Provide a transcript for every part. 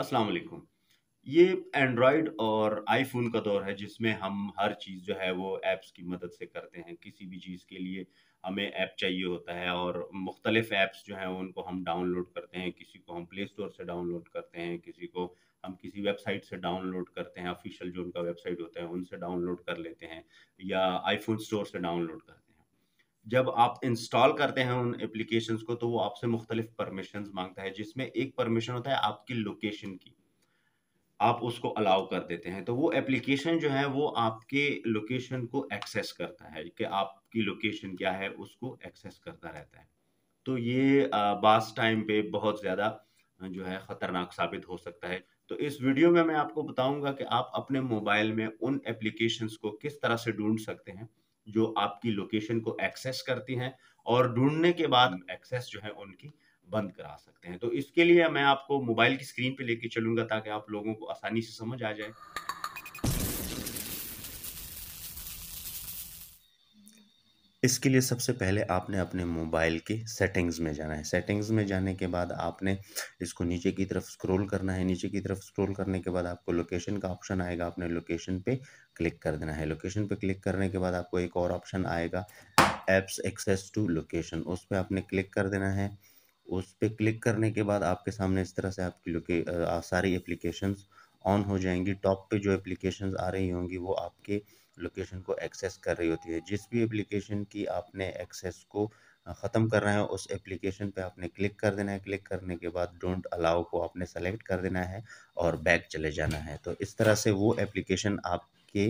अस्सलाम वालेकुम ये एंड्रॉयड और आईफोन का दौर है जिसमें हम हर चीज़ जो है वो ऐप्स की मदद से करते हैं किसी भी चीज़ के लिए हमें ऐप चाहिए होता है और मुख्तलिफ ऐप्स जो हैं उनको हम डाउनलोड करते हैं किसी को हम प्ले स्टोर से डाउनलोड करते हैं किसी को हम किसी वेबसाइट से डाउनलोड करते हैं ऑफिशियल जो उनका वेबसाइट होता है उनसे डाउनलोड कर लेते हैं या आईफोन स्टोर से डाउनलोड करते हैं जब आप इंस्टॉल करते हैं उन एप्लीकेशन को तो वो आपसे मुख्तलिफ परमिशन मांगता है जिसमें एक परमिशन होता है आपकी लोकेशन की आप उसको अलाउ कर देते हैं तो वो एप्लीकेशन जो है वो आपके लोकेशन को एक्सेस करता है कि आपकी लोकेशन क्या है उसको एक्सेस करता रहता है तो ये बास टाइम पे बहुत ज़्यादा जो है ख़तरनाक साबित हो सकता है तो इस वीडियो में मैं आपको बताऊंगा कि आप अपने मोबाइल में उन एप्लीकेशंस को किस तरह से ढूंढ सकते हैं जो आपकी लोकेशन को एक्सेस करती हैं और ढूंढने के बाद एक्सेस जो है उनकी बंद करा सकते हैं तो इसके लिए मैं आपको मोबाइल की स्क्रीन पे लेके चलूंगा ताकि आप लोगों को आसानी से समझ आ जाए इसके लिए सबसे पहले आपने अपने मोबाइल के सेटिंग्स में जाना है सेटिंग्स में जाने के बाद आपने इसको नीचे की तरफ स्क्रॉल करना है नीचे की तरफ स्क्रॉल करने के बाद आपको लोकेशन का ऑप्शन आएगा आपने लोकेशन पे क्लिक कर देना है लोकेशन पे क्लिक करने के बाद आपको एक और ऑप्शन आएगा एप्स एक्सेस टू लोकेशन उस पर आपने क्लिक कर देना है उस पर क्लिक करने के बाद आपके सामने इस तरह से आपकी लोके सारी एप्लीकेशन ऑन हो जाएंगी टॉप पे जो एप्लीकेशन आ रही होंगी वो आपके लोकेशन को एक्सेस कर रही होती है जिस भी एप्लीकेशन की आपने एक्सेस को ख़त्म करना है उस एप्लीकेशन पे आपने क्लिक कर देना है क्लिक करने के बाद डोंट अलाउ को आपने सेलेक्ट कर देना है और बैक चले जाना है तो इस तरह से वो एप्लीकेशन आपके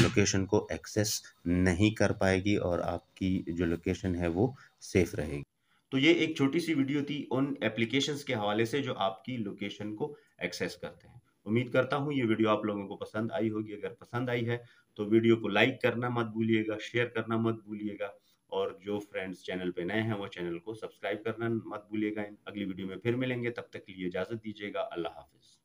लोकेशन को एक्सेस नहीं कर पाएगी और आपकी जो लोकेशन है वो सेफ रहेगी तो ये एक छोटी सी वीडियो थी उन एप्लीकेशंस के हवाले से जो आपकी लोकेशन को एक्सेस करते हैं उम्मीद करता हूँ ये वीडियो आप लोगों को पसंद आई होगी अगर पसंद आई है तो वीडियो को लाइक करना मत भूलिएगा शेयर करना मत भूलिएगा और जो फ्रेंड्स चैनल पे नए हैं वो चैनल को सब्सक्राइब करना मत भूलिएगा अगली वीडियो में फिर मिलेंगे तब तक के लिए इजाज़त दीजिएगा अल्लाह हाफिज़